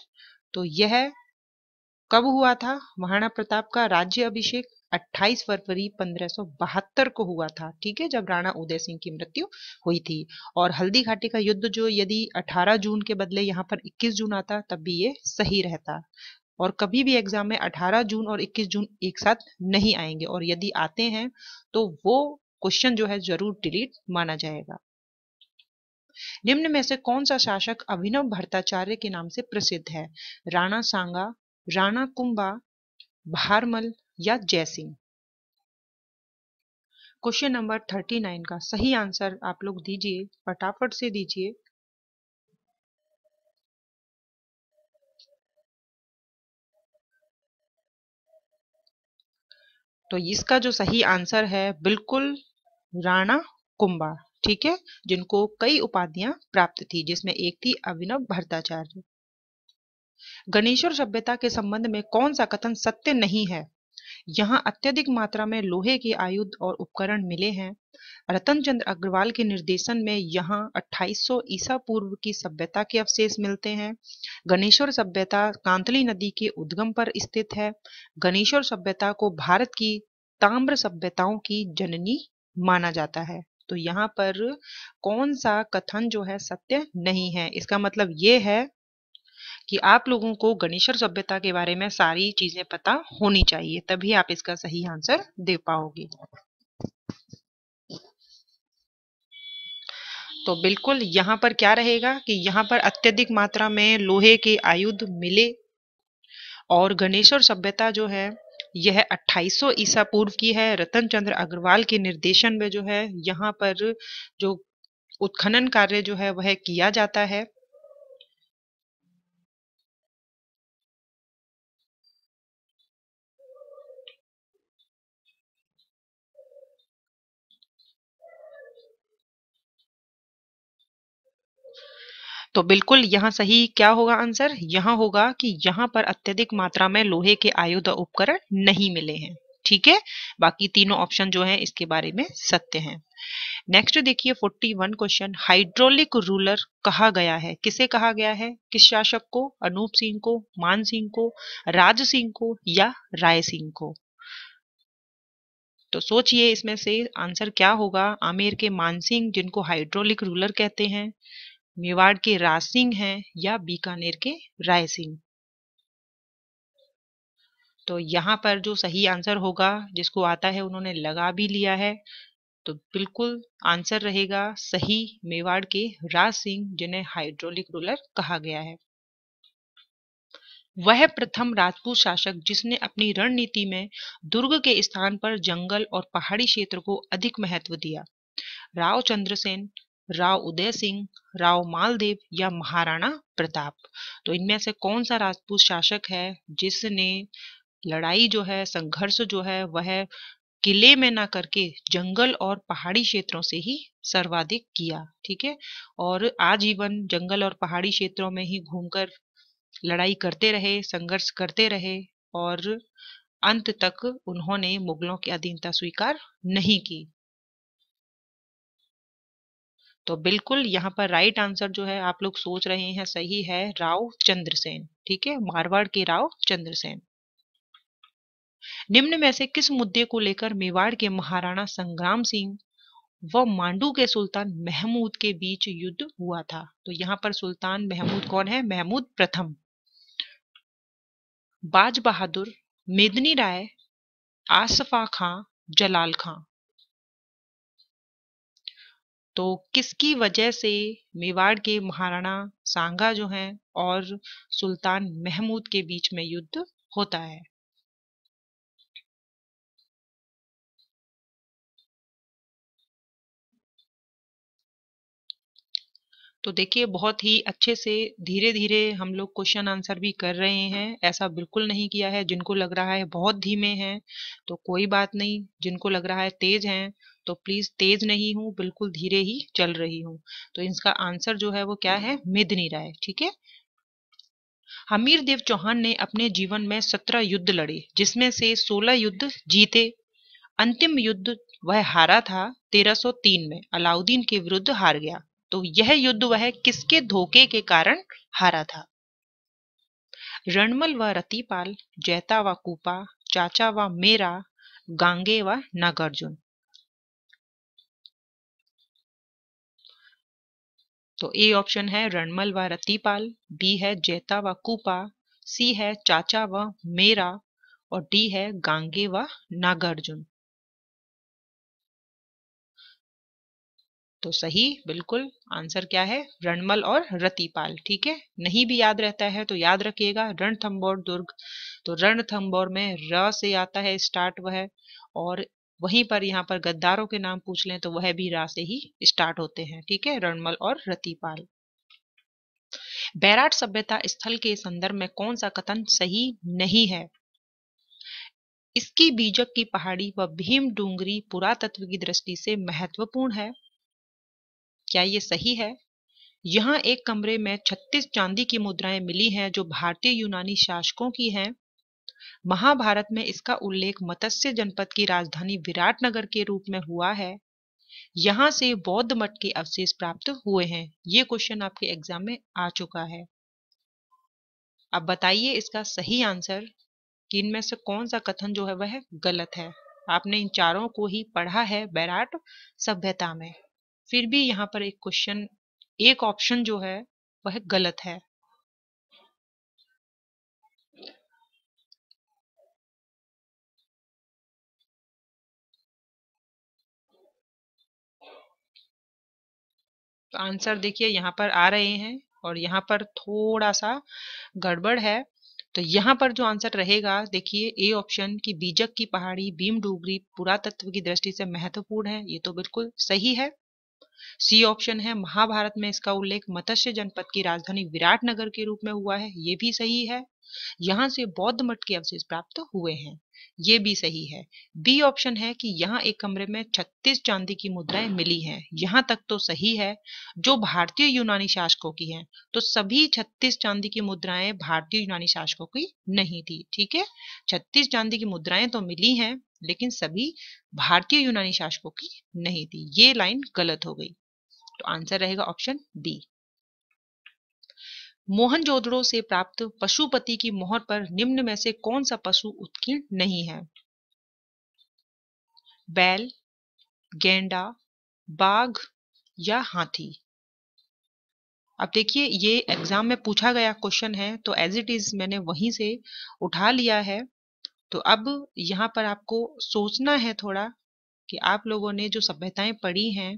Speaker 1: तो यह कब हुआ था महाराणा प्रताप का राज्य अभिषेक 28 फरवरी 1572 को हुआ था ठीक है जब राणा उदय सिंह की मृत्यु हुई थी और हल्दी घाटी का युद्ध जो यदि 18 जून के बदले यहाँ पर 21 जून आता तब भी ये सही रहता और कभी भी एग्जाम में 18 जून और 21 जून एक साथ नहीं आएंगे और यदि आते हैं तो वो क्वेश्चन जो है जरूर डिलीट माना जाएगा निम्न में से कौन सा शासक अभिनव भट्टाचार्य के नाम से प्रसिद्ध है राणा सांगा राणा कुंभा भारमल या Jaising question number thirty nine का सही आंसर आप लोग दीजिए फटाफट से दीजिए तो इसका जो सही आंसर है बिल्कुल राणा कुंभा ठीक है जिनको कई उपाधियां प्राप्त थी जिसमें एक थी अभिनव भरताचार्य गणेश्वर सभ्यता के संबंध में कौन सा कथन सत्य नहीं है यहाँ अत्यधिक मात्रा में लोहे के आयुध और उपकरण मिले हैं रतन चंद्र अग्रवाल के निर्देशन में यहाँ 2800 ईसा पूर्व की सभ्यता के अवशेष मिलते हैं गणेश्वर सभ्यता कांतली नदी के उद्गम पर स्थित है गणेश्वर सभ्यता को भारत की ताम्र सभ्यताओं की जननी माना जाता है तो यहाँ पर कौन सा कथन जो है सत्य नहीं है इसका मतलब ये है कि आप लोगों को गणेशर सभ्यता के बारे में सारी चीजें पता होनी चाहिए तभी आप इसका सही आंसर दे पाओगे तो बिल्कुल यहां पर क्या रहेगा कि यहाँ पर अत्यधिक मात्रा में लोहे के आयुध मिले और गणेश्वर सभ्यता जो है यह 2800 ईसा पूर्व की है रतन चंद्र अग्रवाल के निर्देशन में जो है यहाँ पर जो उत्खनन कार्य जो है वह किया जाता है तो बिल्कुल यहाँ सही क्या होगा आंसर यहाँ होगा कि यहाँ पर अत्यधिक मात्रा में लोहे के आयुध उपकरण नहीं मिले हैं ठीक है बाकी तीनों ऑप्शन जो है इसके बारे में सत्य हैं नेक्स्ट देखिए 41 क्वेश्चन हाइड्रोलिक रूलर कहा गया है किसे कहा गया है किस शासक को अनूप सिंह को मान सिंह को राज सिंह को या राय सिंह को तो सोचिए इसमें से आंसर क्या होगा आमिर के मानसिंह जिनको हाइड्रोलिक रूलर कहते हैं मेवाड़ के रासिंग हैं या बीकानेर के सिंह तो यहाँ पर जो सही आंसर होगा जिसको आता है उन्होंने लगा भी लिया है तो बिल्कुल आंसर रहेगा सही मेवाड़ के राज सिंह जिन्हें हाइड्रोलिक रूलर कहा गया है वह प्रथम राजपूत शासक जिसने अपनी रणनीति में दुर्ग के स्थान पर जंगल और पहाड़ी क्षेत्र को अधिक महत्व दिया राव चंद्रसेन राव उदय सिंह राव मालदेव या महाराणा प्रताप तो इनमें से कौन सा राजपूत शासक है जिसने लड़ाई जो है संघर्ष जो है वह किले में ना करके जंगल और पहाड़ी क्षेत्रों से ही सर्वाधिक किया ठीक है और आजीवन जंगल और पहाड़ी क्षेत्रों में ही घूमकर लड़ाई करते रहे संघर्ष करते रहे और अंत तक उन्होंने मुगलों की अधीनता स्वीकार नहीं की तो बिल्कुल यहाँ पर राइट आंसर जो है आप लोग सोच रहे हैं सही है राव चंद्रसेन ठीक है मारवाड़ के राव चंद्रसेन निम्न में से किस मुद्दे को लेकर मेवाड़ के महाराणा संग्राम सिंह व मांडू के सुल्तान महमूद के बीच युद्ध हुआ था तो यहाँ पर सुल्तान महमूद कौन है महमूद प्रथम बाज बहादुर मेदनी राय आसफा खां जलाल खां तो किसकी वजह से मेवाड़ के महाराणा सांगा जो हैं और सुल्तान महमूद के बीच में युद्ध होता है तो देखिए बहुत ही अच्छे से धीरे धीरे हम लोग क्वेश्चन आंसर भी कर रहे हैं ऐसा बिल्कुल नहीं किया है जिनको लग रहा है बहुत धीमे हैं तो कोई बात नहीं जिनको लग रहा है तेज हैं तो प्लीज तेज नहीं हूँ बिल्कुल धीरे ही चल रही हूँ तो इसका आंसर जो है वो क्या है मिदनी राय ठीक है हमीर देव चौहान ने अपने जीवन में सत्रह युद्ध लड़े जिसमें से सोलह युद्ध जीते अंतिम युद्ध वह हारा था 1303 में अलाउद्दीन के विरुद्ध हार गया तो यह युद्ध वह किसके धोखे के कारण हारा था रणमल व रतिपाल जैता व कूपा चाचा व मेरा गांगे व नागार्जुन तो ए ऑप्शन है रणमल व रतिपाल बी है जेता व कुपा सी है चाचा व मेरा और डी है गांगे
Speaker 2: व नागार्जुन
Speaker 1: तो सही बिल्कुल आंसर क्या है रणमल और रतिपाल ठीक है नहीं भी याद रहता है तो याद रखिएगा रणथम्बोर दुर्ग तो रणथम्बोर में र से आता है स्टार्ट वह और वहीं पर यहाँ पर गद्दारों के नाम पूछ लें तो वह भी रा से ही स्टार्ट होते हैं ठीक है रणमल और रतिपाल बैराट सभ्यता स्थल के संदर्भ में कौन सा कथन सही नहीं है इसकी बीजक की पहाड़ी व भीम डूंगरी पुरातत्व की दृष्टि से महत्वपूर्ण है क्या ये सही है यहाँ एक कमरे में 36 चांदी की मुद्राएं मिली हैं जो भारतीय यूनानी शासकों की हैं महाभारत में इसका उल्लेख मत्स्य जनपद की राजधानी विराटनगर के रूप में हुआ है यहां से बौद्ध मठ के अवशेष प्राप्त हुए हैं ये क्वेश्चन आपके एग्जाम में आ चुका है अब बताइए इसका सही आंसर कि इनमें से कौन सा कथन जो है वह गलत है आपने इन चारों को ही पढ़ा है बैराट सभ्यता में फिर भी यहाँ पर एक क्वेश्चन एक ऑप्शन जो है वह गलत है तो आंसर देखिए यहाँ पर आ रहे हैं और यहाँ पर थोड़ा सा गड़बड़ है तो यहाँ पर जो आंसर रहेगा देखिए ए ऑप्शन की बीजक की पहाड़ी भीम डूगरी पुरातत्व की दृष्टि से महत्वपूर्ण है ये तो बिल्कुल सही है सी ऑप्शन है महाभारत में इसका उल्लेख मत्स्य जनपद की राजधानी विराटनगर के रूप में हुआ है ये भी सही है यहाँ से बौद्ध मठ के अवशेष प्राप्त हुए हैं ये भी सही है बी ऑप्शन है कि यहाँ एक कमरे में 36 चांदी की मुद्राएं मिली हैं यहाँ तक तो सही है जो भारतीय यूनानी शासकों की हैं तो सभी 36 चांदी की मुद्राएं भारतीय यूनानी शासकों की नहीं थी ठीक है 36 चांदी की मुद्राएं तो मिली हैं लेकिन सभी भारतीय यूनानी शासकों की नहीं थी ये लाइन गलत हो गई तो आंसर रहेगा ऑप्शन डी मोहन जोदड़ो से प्राप्त पशुपति की मोहर पर निम्न में से कौन सा पशु उत्कीर्ण नहीं है बैल गेंडा बाघ या हाथी अब देखिए ये एग्जाम में पूछा गया क्वेश्चन है तो एज इट इज मैंने वहीं से उठा लिया है तो अब यहाँ पर आपको सोचना है थोड़ा कि आप लोगों ने जो सभ्यताएं पढ़ी हैं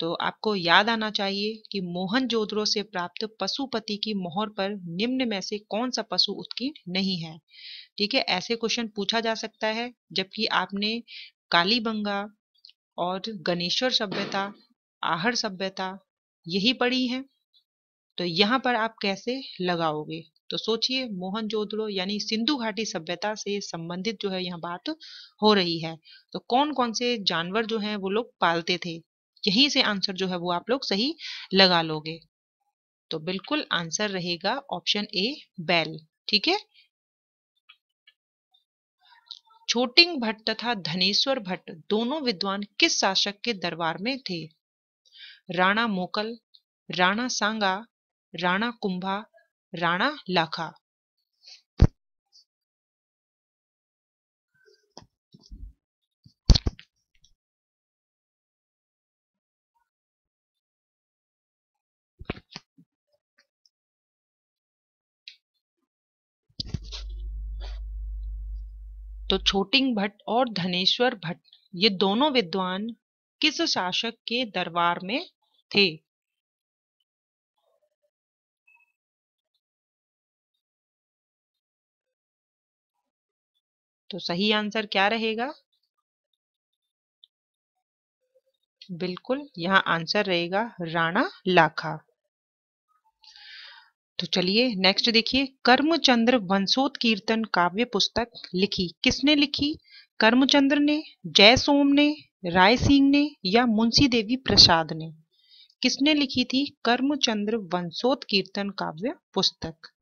Speaker 1: तो आपको याद आना चाहिए कि मोहन जोधरो से प्राप्त पशुपति की मोहर पर निम्न में से कौन सा पशु उत्कीर्ण नहीं है ठीक है ऐसे क्वेश्चन पूछा जा सकता है जबकि आपने कालीबंगा और गणेश्वर सभ्यता आहर सभ्यता यही पढ़ी है तो यहाँ पर आप कैसे लगाओगे तो सोचिए मोहनजोदड़ो यानी सिंधु घाटी सभ्यता से संबंधित जो है यहाँ बात हो रही है तो कौन कौन से जानवर जो है वो लोग पालते थे यहीं से आंसर जो है वो आप लोग सही लगा लोगे तो बिल्कुल आंसर रहेगा ऑप्शन ए बैल ठीक है छोटिंग भट्ट तथा धनेश्वर भट्ट दोनों विद्वान किस शासक के दरबार में थे राणा मोकल राणा सांगा राणा कुंभा
Speaker 2: राणा लाखा
Speaker 1: तो छोटिंग भट्ट और धनेश्वर भट्ट ये दोनों विद्वान किस शासक के दरबार
Speaker 2: में थे तो सही आंसर
Speaker 1: क्या रहेगा बिल्कुल यहां आंसर रहेगा राणा लाखा तो चलिए नेक्स्ट देखिए कर्मचंद्र वंशोत कीर्तन काव्य पुस्तक लिखी किसने लिखी कर्मचंद्र ने जय सोम ने राय सिंह ने या मुंशी देवी प्रसाद ने किसने लिखी थी कर्मचंद्र वंशोत कीर्तन काव्य पुस्तक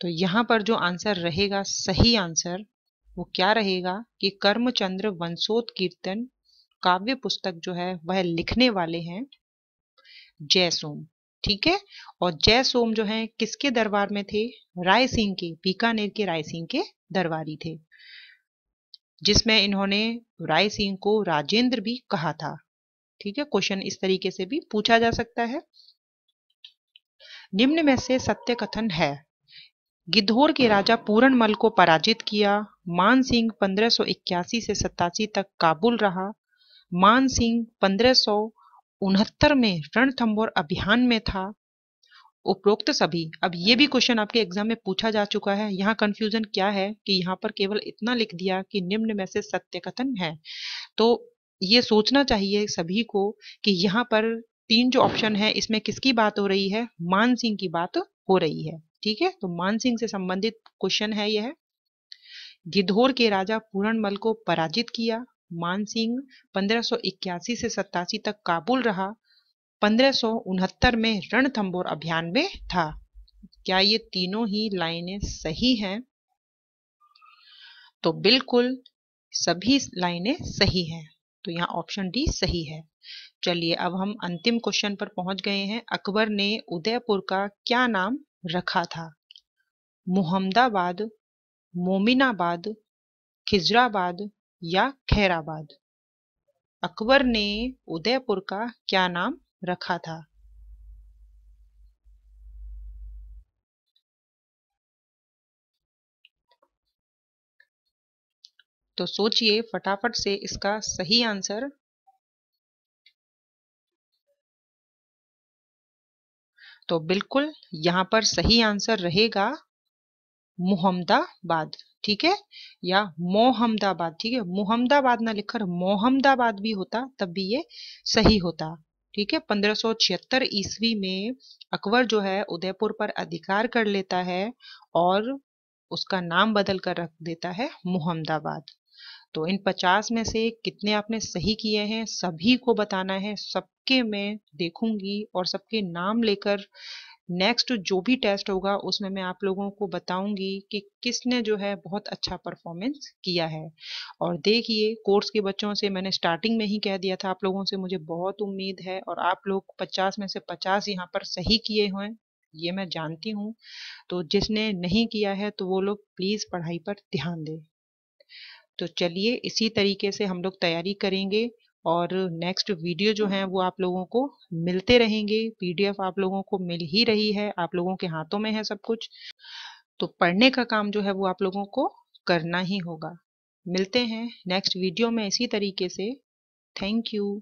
Speaker 1: तो यहाँ पर जो आंसर रहेगा सही आंसर वो क्या रहेगा कि कर्मचंद्र वंशोत कीर्तन काव्य पुस्तक जो है वह लिखने वाले हैं जयसोम ठीक है और जयसोम जो है किसके दरबार में थे राय सिंह के बीकानेर के राय सिंह के दरबारी थे जिसमें इन्होंने राय सिंह को राजेंद्र भी कहा था ठीक है क्वेश्चन इस तरीके से भी पूछा जा सकता है निम्न में से सत्य कथन है गिद्धौर के राजा पूरणमल को पराजित किया मान सिंह पंद्रह से सतासी तक काबुल रहा मान सिंह पंद्रह में रणथंबोर अभियान में था उपरोक्त सभी अब ये भी क्वेश्चन आपके एग्जाम में पूछा जा चुका है यहाँ कंफ्यूजन क्या है कि यहाँ पर केवल इतना लिख दिया कि निम्न में से सत्य कथन है तो ये सोचना चाहिए सभी को कि यहाँ पर तीन जो ऑप्शन है इसमें किसकी बात हो रही है मान सिंह की बात हो रही है ठीक है तो मानसिंह से संबंधित क्वेश्चन है यह गिद्धौर के राजा पूरणमल को पराजित किया मानसिंह 1581 से सत्तासी तक काबुल रहा पंद्रह में रणथंबोर अभियान में था क्या ये तीनों ही लाइनें सही हैं तो बिल्कुल सभी लाइनें सही हैं तो यहाँ ऑप्शन डी सही है चलिए अब हम अंतिम क्वेश्चन पर पहुंच गए हैं अकबर ने उदयपुर का क्या नाम रखा था मोहम्मदाबाद मोमिनाबाद खिजराबाद या खैराबाद अकबर ने उदयपुर का क्या नाम रखा था
Speaker 2: तो सोचिए फटाफट से इसका सही आंसर
Speaker 1: तो बिल्कुल यहां पर सही आंसर रहेगा मोहम्मदाबाद ठीक है या मोहम्मदाबाद ठीक है मोहम्मदाबाद ना लिखकर मोहम्मदाबाद भी होता तब भी ये सही होता ठीक है 1576 ईस्वी में अकबर जो है उदयपुर पर अधिकार कर लेता है और उसका नाम बदल कर रख देता है मोहम्मदाबाद तो इन 50 में से कितने आपने सही किए हैं सभी को बताना है सब सबके मैं देखूंगी और सबके नाम लेकर नेक्स्ट जो भी टेस्ट होगा उसमें मैं आप लोगों को बताऊंगी कि किसने जो है बहुत अच्छा परफॉर्मेंस किया है और देखिए कोर्स के बच्चों से मैंने स्टार्टिंग में ही कह दिया था आप लोगों से मुझे बहुत उम्मीद है और आप लोग 50 में से 50 यहाँ पर सही किए हुए ये मैं जानती हूँ तो जिसने नहीं किया है तो वो लोग प्लीज़ पढ़ाई पर ध्यान दे तो चलिए इसी तरीके से हम लोग तैयारी करेंगे और नेक्स्ट वीडियो जो है वो आप लोगों को मिलते रहेंगे पीडीएफ आप लोगों को मिल ही रही है आप लोगों के हाथों में है सब कुछ तो पढ़ने का काम जो है वो आप लोगों को करना ही होगा मिलते हैं नेक्स्ट वीडियो में इसी तरीके से थैंक यू